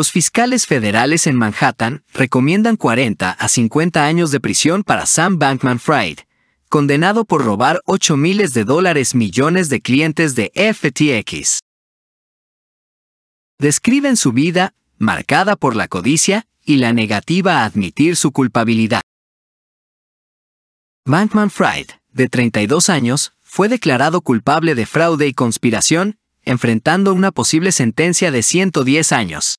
Los fiscales federales en Manhattan recomiendan 40 a 50 años de prisión para Sam Bankman Fried, condenado por robar 8 miles de dólares millones de clientes de FTX. Describen su vida, marcada por la codicia y la negativa a admitir su culpabilidad. Bankman Fried, de 32 años, fue declarado culpable de fraude y conspiración, enfrentando una posible sentencia de 110 años.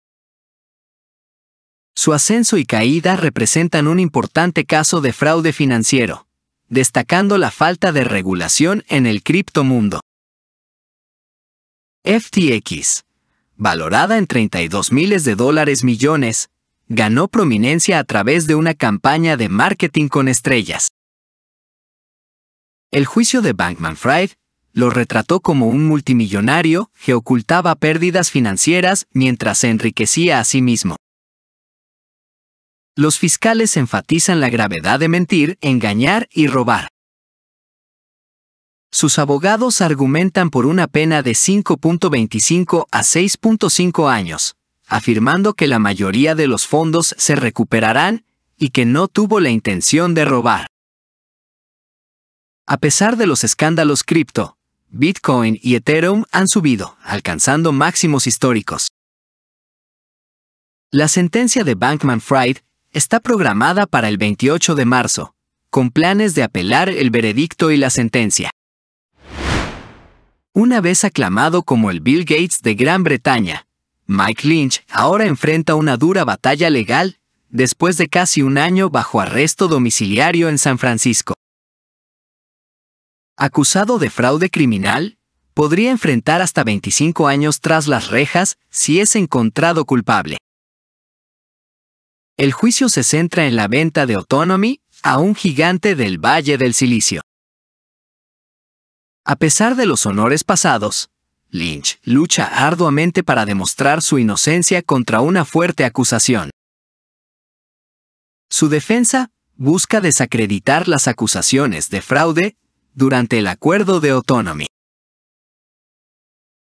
Su ascenso y caída representan un importante caso de fraude financiero, destacando la falta de regulación en el criptomundo. FTX, valorada en 32 miles de dólares millones, ganó prominencia a través de una campaña de marketing con estrellas. El juicio de Bankman Fried lo retrató como un multimillonario que ocultaba pérdidas financieras mientras se enriquecía a sí mismo. Los fiscales enfatizan la gravedad de mentir, engañar y robar. Sus abogados argumentan por una pena de 5.25 a 6.5 años, afirmando que la mayoría de los fondos se recuperarán y que no tuvo la intención de robar. A pesar de los escándalos cripto, Bitcoin y Ethereum han subido, alcanzando máximos históricos. La sentencia de Bankman Fried está programada para el 28 de marzo, con planes de apelar el veredicto y la sentencia. Una vez aclamado como el Bill Gates de Gran Bretaña, Mike Lynch ahora enfrenta una dura batalla legal después de casi un año bajo arresto domiciliario en San Francisco. Acusado de fraude criminal, podría enfrentar hasta 25 años tras las rejas si es encontrado culpable. El juicio se centra en la venta de Autonomy a un gigante del Valle del Silicio. A pesar de los honores pasados, Lynch lucha arduamente para demostrar su inocencia contra una fuerte acusación. Su defensa busca desacreditar las acusaciones de fraude durante el acuerdo de Autonomy.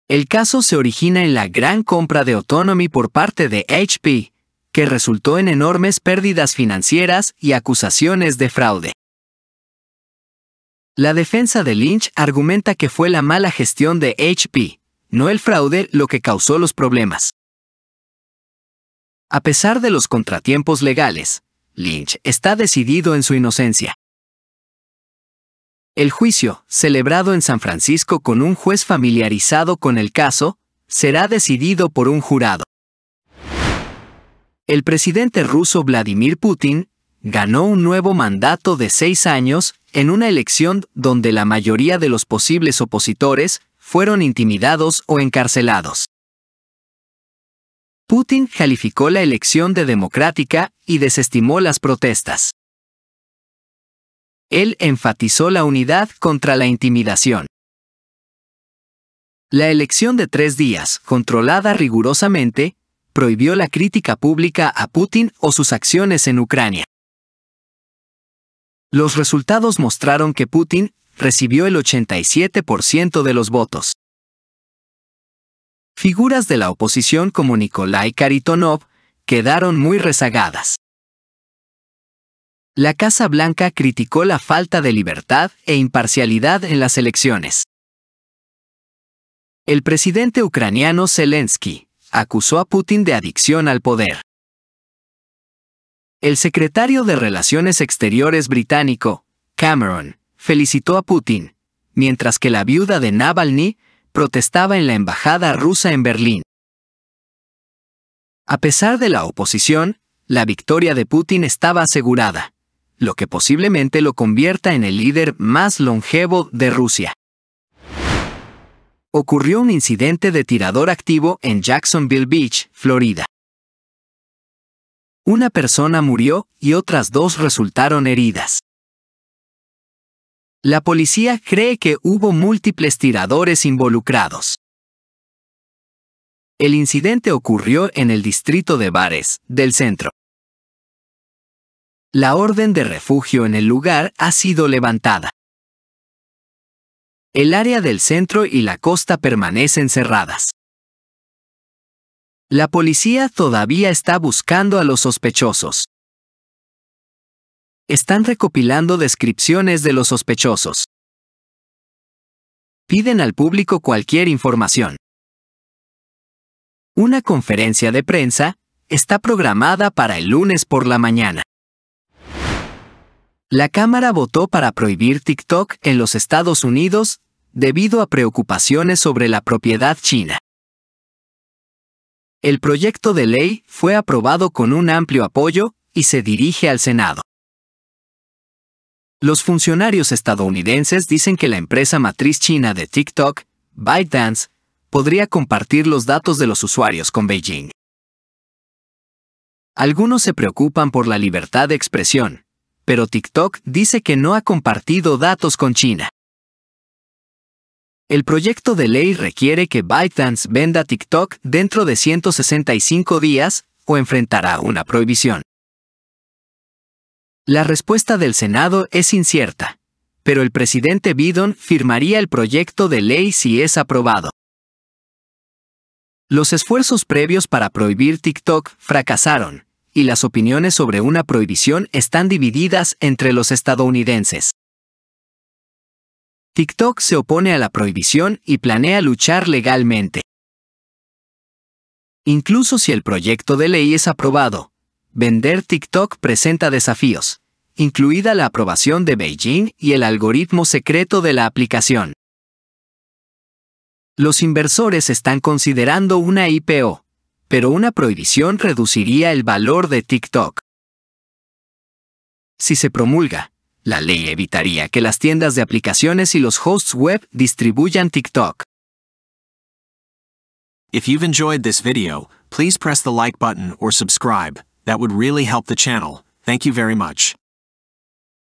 El caso se origina en la gran compra de Autonomy por parte de HP, que resultó en enormes pérdidas financieras y acusaciones de fraude. La defensa de Lynch argumenta que fue la mala gestión de HP, no el fraude, lo que causó los problemas. A pesar de los contratiempos legales, Lynch está decidido en su inocencia. El juicio, celebrado en San Francisco con un juez familiarizado con el caso, será decidido por un jurado el presidente ruso Vladimir Putin ganó un nuevo mandato de seis años en una elección donde la mayoría de los posibles opositores fueron intimidados o encarcelados. Putin calificó la elección de democrática y desestimó las protestas. Él enfatizó la unidad contra la intimidación. La elección de tres días, controlada rigurosamente, prohibió la crítica pública a Putin o sus acciones en Ucrania. Los resultados mostraron que Putin recibió el 87% de los votos. Figuras de la oposición como Nikolai Karitonov quedaron muy rezagadas. La Casa Blanca criticó la falta de libertad e imparcialidad en las elecciones. El presidente ucraniano Zelensky acusó a Putin de adicción al poder. El secretario de Relaciones Exteriores británico, Cameron, felicitó a Putin, mientras que la viuda de Navalny protestaba en la embajada rusa en Berlín. A pesar de la oposición, la victoria de Putin estaba asegurada, lo que posiblemente lo convierta en el líder más longevo de Rusia ocurrió un incidente de tirador activo en Jacksonville Beach, Florida. Una persona murió y otras dos resultaron heridas. La policía cree que hubo múltiples tiradores involucrados. El incidente ocurrió en el distrito de Bares, del centro. La orden de refugio en el lugar ha sido levantada. El área del centro y la costa permanecen cerradas. La policía todavía está buscando a los sospechosos. Están recopilando descripciones de los sospechosos. Piden al público cualquier información. Una conferencia de prensa está programada para el lunes por la mañana. La Cámara votó para prohibir TikTok en los Estados Unidos debido a preocupaciones sobre la propiedad china. El proyecto de ley fue aprobado con un amplio apoyo y se dirige al Senado. Los funcionarios estadounidenses dicen que la empresa matriz china de TikTok, ByteDance, podría compartir los datos de los usuarios con Beijing. Algunos se preocupan por la libertad de expresión, pero TikTok dice que no ha compartido datos con China. El proyecto de ley requiere que ByteDance venda TikTok dentro de 165 días o enfrentará una prohibición. La respuesta del Senado es incierta, pero el presidente Biden firmaría el proyecto de ley si es aprobado. Los esfuerzos previos para prohibir TikTok fracasaron, y las opiniones sobre una prohibición están divididas entre los estadounidenses. TikTok se opone a la prohibición y planea luchar legalmente. Incluso si el proyecto de ley es aprobado, vender TikTok presenta desafíos, incluida la aprobación de Beijing y el algoritmo secreto de la aplicación. Los inversores están considerando una IPO, pero una prohibición reduciría el valor de TikTok. Si se promulga, la ley evitaría que las tiendas de aplicaciones y los hosts web distribuyan TikTok. If you've enjoyed this video, please press the like button or subscribe. That would really help the channel. Thank you very much.